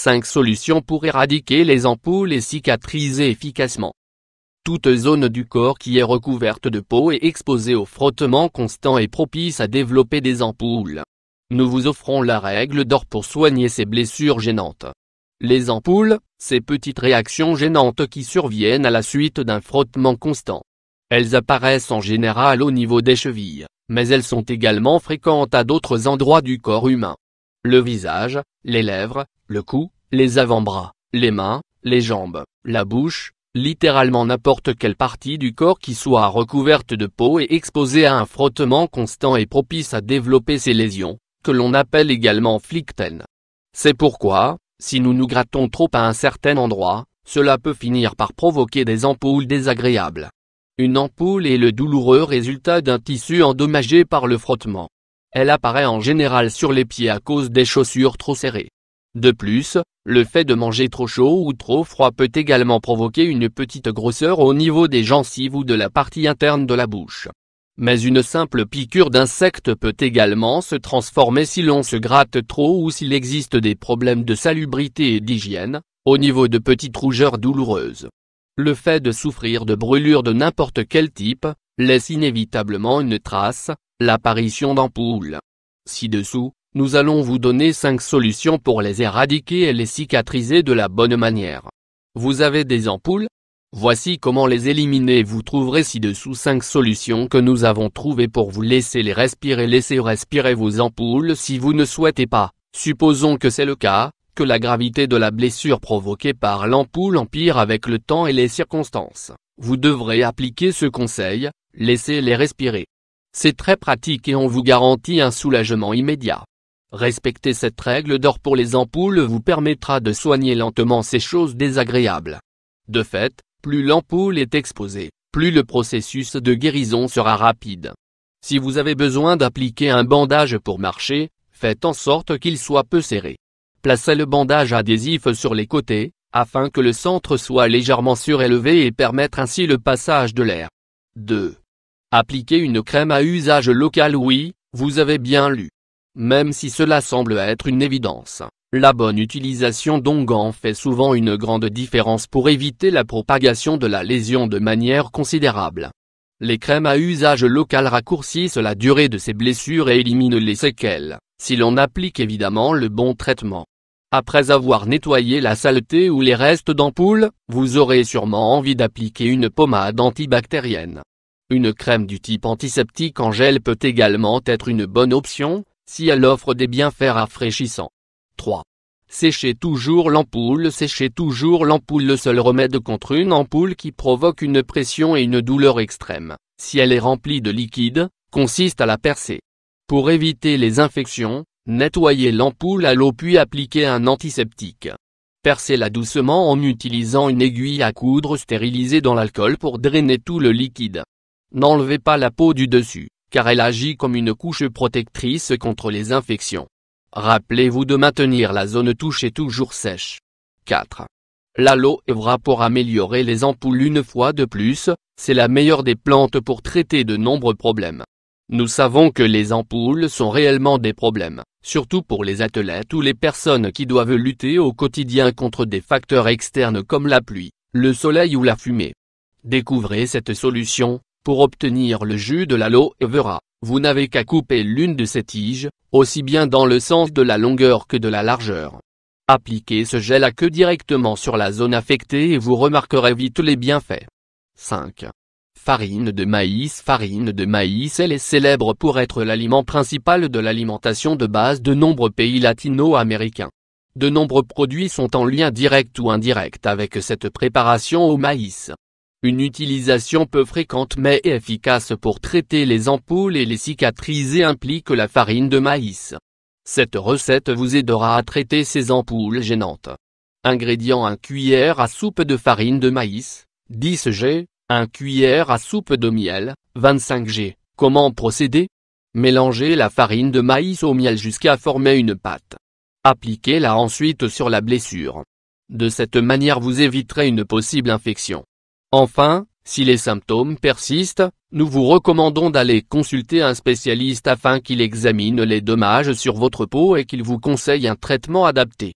5 solutions pour éradiquer les ampoules et cicatriser efficacement. Toute zone du corps qui est recouverte de peau est exposée au frottement constant et propice à développer des ampoules. Nous vous offrons la règle d'or pour soigner ces blessures gênantes. Les ampoules, ces petites réactions gênantes qui surviennent à la suite d'un frottement constant. Elles apparaissent en général au niveau des chevilles, mais elles sont également fréquentes à d'autres endroits du corps humain le visage, les lèvres, le cou, les avant-bras, les mains, les jambes, la bouche, littéralement n'importe quelle partie du corps qui soit recouverte de peau et exposée à un frottement constant et propice à développer ces lésions, que l'on appelle également flicten. C'est pourquoi, si nous nous grattons trop à un certain endroit, cela peut finir par provoquer des ampoules désagréables. Une ampoule est le douloureux résultat d'un tissu endommagé par le frottement. Elle apparaît en général sur les pieds à cause des chaussures trop serrées. De plus, le fait de manger trop chaud ou trop froid peut également provoquer une petite grosseur au niveau des gencives ou de la partie interne de la bouche. Mais une simple piqûre d'insecte peut également se transformer si l'on se gratte trop ou s'il existe des problèmes de salubrité et d'hygiène, au niveau de petites rougeurs douloureuses. Le fait de souffrir de brûlures de n'importe quel type, laisse inévitablement une trace, l'apparition d'ampoules. Ci-dessous, nous allons vous donner cinq solutions pour les éradiquer et les cicatriser de la bonne manière. Vous avez des ampoules Voici comment les éliminer vous trouverez ci-dessous cinq solutions que nous avons trouvées pour vous laisser les respirer laissez respirer vos ampoules si vous ne souhaitez pas, supposons que c'est le cas, que la gravité de la blessure provoquée par l'ampoule empire avec le temps et les circonstances. Vous devrez appliquer ce conseil, laissez-les respirer. C'est très pratique et on vous garantit un soulagement immédiat. Respecter cette règle d'or pour les ampoules vous permettra de soigner lentement ces choses désagréables. De fait, plus l'ampoule est exposée, plus le processus de guérison sera rapide. Si vous avez besoin d'appliquer un bandage pour marcher, faites en sorte qu'il soit peu serré. Placez le bandage adhésif sur les côtés, afin que le centre soit légèrement surélevé et permettre ainsi le passage de l'air. 2. Appliquer une crème à usage local oui, vous avez bien lu. Même si cela semble être une évidence, la bonne utilisation d'onguents fait souvent une grande différence pour éviter la propagation de la lésion de manière considérable. Les crèmes à usage local raccourcissent la durée de ces blessures et éliminent les séquelles, si l'on applique évidemment le bon traitement. Après avoir nettoyé la saleté ou les restes d'ampoule, vous aurez sûrement envie d'appliquer une pommade antibactérienne. Une crème du type antiseptique en gel peut également être une bonne option, si elle offre des bienfaits rafraîchissants. 3. Séchez toujours l'ampoule Séchez toujours l'ampoule Le seul remède contre une ampoule qui provoque une pression et une douleur extrême, si elle est remplie de liquide, consiste à la percer. Pour éviter les infections, nettoyez l'ampoule à l'eau puis appliquez un antiseptique. Percez-la doucement en utilisant une aiguille à coudre stérilisée dans l'alcool pour drainer tout le liquide. N'enlevez pas la peau du dessus, car elle agit comme une couche protectrice contre les infections. Rappelez-vous de maintenir la zone touchée toujours sèche. 4. L'aloe vera pour améliorer les ampoules une fois de plus, c'est la meilleure des plantes pour traiter de nombreux problèmes. Nous savons que les ampoules sont réellement des problèmes, surtout pour les athlètes ou les personnes qui doivent lutter au quotidien contre des facteurs externes comme la pluie, le soleil ou la fumée. Découvrez cette solution, pour obtenir le jus de l'aloe vera, vous n'avez qu'à couper l'une de ces tiges, aussi bien dans le sens de la longueur que de la largeur. Appliquez ce gel à queue directement sur la zone affectée et vous remarquerez vite les bienfaits. 5. Farine de maïs Farine de maïs Elle est célèbre pour être l'aliment principal de l'alimentation de base de nombreux pays latino-américains. De nombreux produits sont en lien direct ou indirect avec cette préparation au maïs, une utilisation peu fréquente mais efficace pour traiter les ampoules et les cicatrices implique la farine de maïs. Cette recette vous aidera à traiter ces ampoules gênantes. Ingrédients 1 cuillère à soupe de farine de maïs, 10 g, 1 cuillère à soupe de miel, 25 g. Comment procéder Mélangez la farine de maïs au miel jusqu'à former une pâte. Appliquez-la ensuite sur la blessure. De cette manière vous éviterez une possible infection. Enfin, si les symptômes persistent, nous vous recommandons d'aller consulter un spécialiste afin qu'il examine les dommages sur votre peau et qu'il vous conseille un traitement adapté.